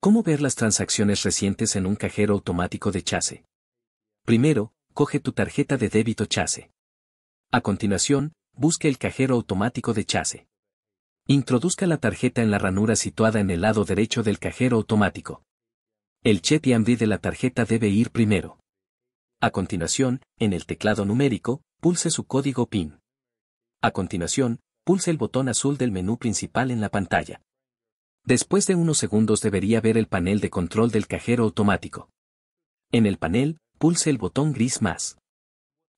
¿Cómo ver las transacciones recientes en un cajero automático de Chase? Primero, coge tu tarjeta de débito Chase. A continuación, busque el cajero automático de Chase. Introduzca la tarjeta en la ranura situada en el lado derecho del cajero automático. El chip ambi de la tarjeta debe ir primero. A continuación, en el teclado numérico, pulse su código PIN. A continuación, pulse el botón azul del menú principal en la pantalla. Después de unos segundos debería ver el panel de control del cajero automático. En el panel, pulse el botón gris más.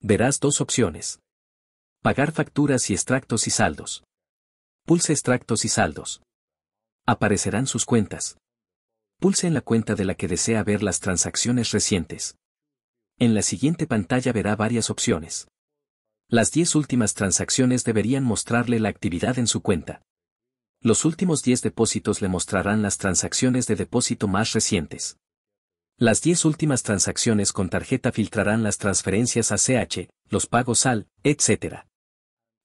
Verás dos opciones. Pagar facturas y extractos y saldos. Pulse extractos y saldos. Aparecerán sus cuentas. Pulse en la cuenta de la que desea ver las transacciones recientes. En la siguiente pantalla verá varias opciones. Las 10 últimas transacciones deberían mostrarle la actividad en su cuenta. Los últimos 10 depósitos le mostrarán las transacciones de depósito más recientes. Las 10 últimas transacciones con tarjeta filtrarán las transferencias a CH, los pagos al, etc.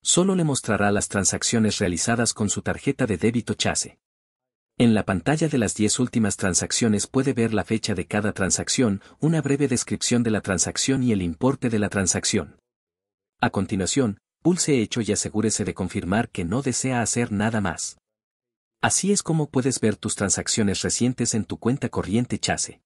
Solo le mostrará las transacciones realizadas con su tarjeta de débito Chase. En la pantalla de las 10 últimas transacciones puede ver la fecha de cada transacción, una breve descripción de la transacción y el importe de la transacción. A continuación, pulse Hecho y asegúrese de confirmar que no desea hacer nada más. Así es como puedes ver tus transacciones recientes en tu cuenta corriente Chase.